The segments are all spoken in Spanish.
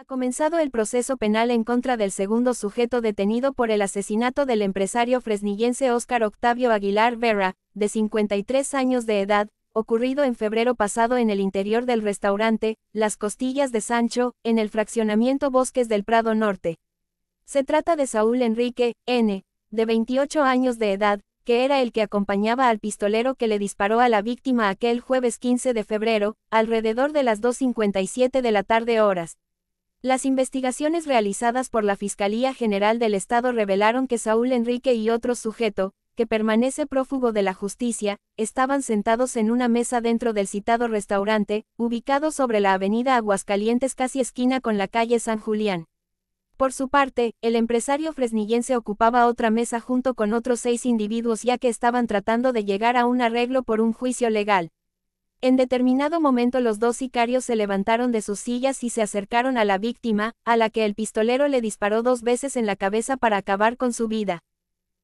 Ha comenzado el proceso penal en contra del segundo sujeto detenido por el asesinato del empresario fresnillense Óscar Octavio Aguilar Vera, de 53 años de edad, ocurrido en febrero pasado en el interior del restaurante, Las Costillas de Sancho, en el fraccionamiento Bosques del Prado Norte. Se trata de Saúl Enrique, N., de 28 años de edad, que era el que acompañaba al pistolero que le disparó a la víctima aquel jueves 15 de febrero, alrededor de las 2.57 de la tarde horas, las investigaciones realizadas por la Fiscalía General del Estado revelaron que Saúl Enrique y otro sujeto, que permanece prófugo de la justicia, estaban sentados en una mesa dentro del citado restaurante, ubicado sobre la avenida Aguascalientes casi esquina con la calle San Julián. Por su parte, el empresario fresnillense ocupaba otra mesa junto con otros seis individuos ya que estaban tratando de llegar a un arreglo por un juicio legal. En determinado momento los dos sicarios se levantaron de sus sillas y se acercaron a la víctima, a la que el pistolero le disparó dos veces en la cabeza para acabar con su vida.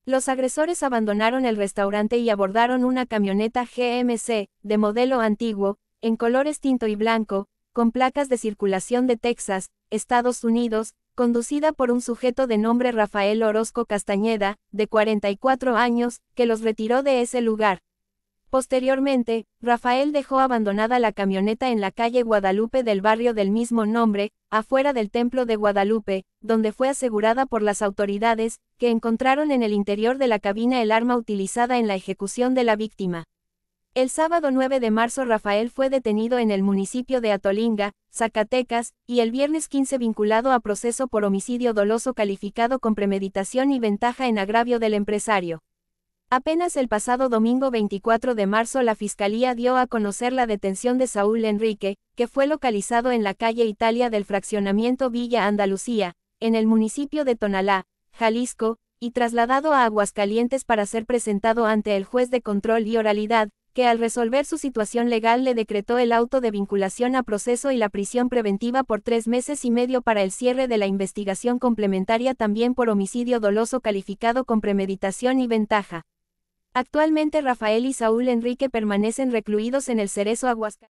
Los agresores abandonaron el restaurante y abordaron una camioneta GMC, de modelo antiguo, en colores tinto y blanco, con placas de circulación de Texas, Estados Unidos, conducida por un sujeto de nombre Rafael Orozco Castañeda, de 44 años, que los retiró de ese lugar. Posteriormente, Rafael dejó abandonada la camioneta en la calle Guadalupe del barrio del mismo nombre, afuera del templo de Guadalupe, donde fue asegurada por las autoridades, que encontraron en el interior de la cabina el arma utilizada en la ejecución de la víctima. El sábado 9 de marzo Rafael fue detenido en el municipio de Atolinga, Zacatecas, y el viernes 15 vinculado a proceso por homicidio doloso calificado con premeditación y ventaja en agravio del empresario. Apenas el pasado domingo 24 de marzo la Fiscalía dio a conocer la detención de Saúl Enrique, que fue localizado en la calle Italia del fraccionamiento Villa Andalucía, en el municipio de Tonalá, Jalisco, y trasladado a Aguascalientes para ser presentado ante el juez de control y oralidad, que al resolver su situación legal le decretó el auto de vinculación a proceso y la prisión preventiva por tres meses y medio para el cierre de la investigación complementaria también por homicidio doloso calificado con premeditación y ventaja. Actualmente Rafael y Saúl Enrique permanecen recluidos en el Cerezo Aguascalientes.